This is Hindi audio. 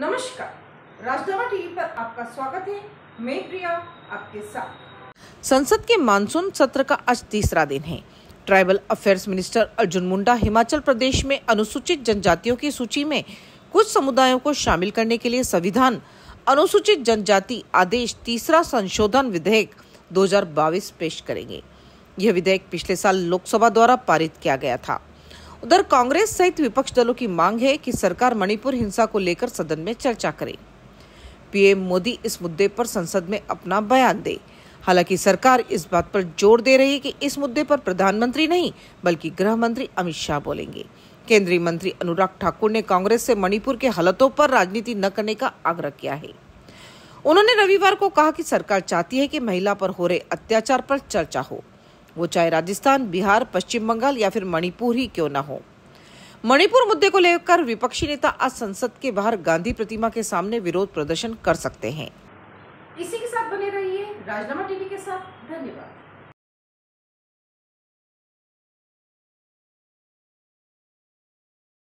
नमस्कार राजधावा टीवी पर आपका स्वागत है मैं प्रिया आपके साथ संसद के मानसून सत्र का आज तीसरा दिन है tribal affairs minister Arjun Munda Himachal Pradesh में अनुसूचित जनजातियों की सूची में कुछ समुदायों को शामिल करने के लिए संविधान अनुसूचित जनजाति आदेश तीसरा संशोधन विधेयक 2022 पेश करेंगे यह विधेयक पिछले साल लोकसभा द्वारा पारित किया गया था उधर कांग्रेस सहित विपक्ष दलों की मांग है कि सरकार मणिपुर हिंसा को लेकर सदन में चर्चा करे पीएम मोदी इस मुद्दे पर संसद में अपना बयान दे हालांकि सरकार इस बात पर जोर दे रही है कि इस मुद्दे पर प्रधानमंत्री नहीं बल्कि गृह मंत्री अमित शाह बोलेंगे केंद्रीय मंत्री अनुराग ठाकुर ने कांग्रेस से मणिपुर के हालतों पर राजनीति न करने का आग्रह किया है उन्होंने रविवार को कहा कि सरकार चाहती है कि महिला पर हो रहे अत्याचार पर चर्चा हो वो चाहे राजस्थान बिहार पश्चिम बंगाल या फिर मणिपुर ही क्यों ना हो मणिपुर मुद्दे को लेकर विपक्षी नेता आज संसद के बाहर गांधी प्रतिमा के सामने विरोध प्रदर्शन कर सकते हैं इसी के साथ बने रहिए राजनामा टीवी के साथ धन्यवाद